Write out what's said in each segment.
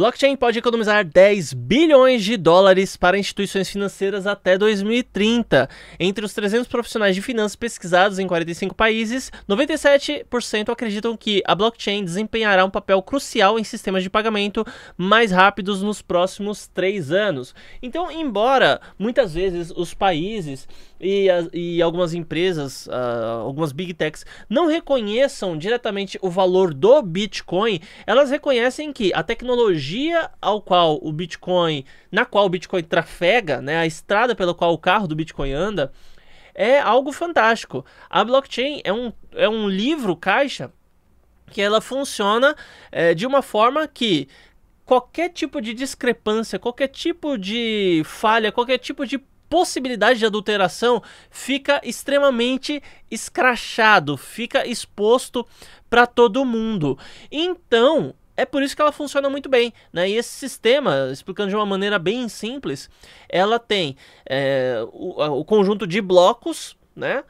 Blockchain pode economizar 10 bilhões de dólares para instituições financeiras até 2030. Entre os 300 profissionais de finanças pesquisados em 45 países, 97% acreditam que a blockchain desempenhará um papel crucial em sistemas de pagamento mais rápidos nos próximos três anos. Então, embora muitas vezes os países e, e algumas empresas, uh, algumas big techs, não reconheçam diretamente o valor do Bitcoin, elas reconhecem que a tecnologia tecnologia ao qual o Bitcoin, na qual o Bitcoin trafega, né, a estrada pela qual o carro do Bitcoin anda, é algo fantástico. A blockchain é um, é um livro caixa que ela funciona é, de uma forma que qualquer tipo de discrepância, qualquer tipo de falha, qualquer tipo de possibilidade de adulteração fica extremamente escrachado, fica exposto para todo mundo. Então, é por isso que ela funciona muito bem. Né? E esse sistema, explicando de uma maneira bem simples, ela tem é, o, o conjunto de blocos, né?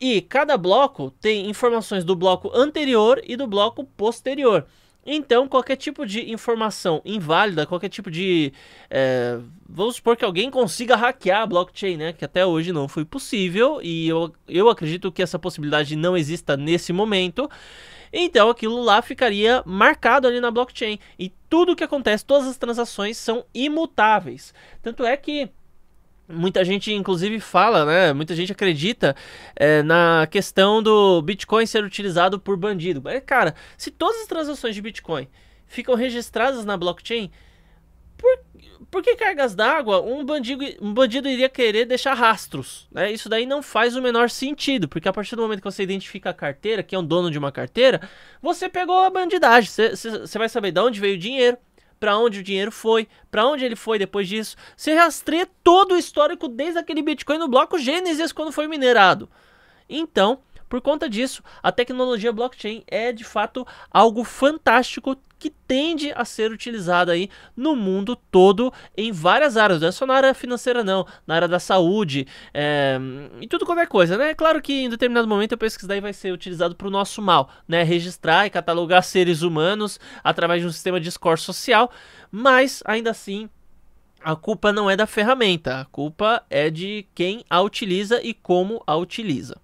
E cada bloco tem informações do bloco anterior e do bloco posterior. Então, qualquer tipo de informação inválida, qualquer tipo de. É, vamos supor que alguém consiga hackear a blockchain, né? Que até hoje não foi possível, e eu, eu acredito que essa possibilidade não exista nesse momento. Então, aquilo lá ficaria marcado ali na blockchain. E tudo que acontece, todas as transações são imutáveis. Tanto é que Muita gente, inclusive, fala, né? Muita gente acredita é, na questão do Bitcoin ser utilizado por bandido. Mas, é, cara, se todas as transações de Bitcoin ficam registradas na blockchain, por, por que cargas d'água um bandido, um bandido iria querer deixar rastros? Né? Isso daí não faz o menor sentido, porque a partir do momento que você identifica a carteira, que é um dono de uma carteira, você pegou a bandidagem, você, você vai saber de onde veio o dinheiro, para onde o dinheiro foi, para onde ele foi depois disso. Você rastreia todo o histórico desde aquele Bitcoin no bloco Gênesis quando foi minerado. Então, por conta disso, a tecnologia blockchain é de fato algo fantástico, que tende a ser utilizada aí no mundo todo em várias áreas, não é só na área financeira não, na área da saúde é, e tudo qualquer coisa, né? Claro que em determinado momento eu penso que isso daí vai ser utilizado para o nosso mal, né? Registrar e catalogar seres humanos através de um sistema de score social, mas ainda assim a culpa não é da ferramenta, a culpa é de quem a utiliza e como a utiliza.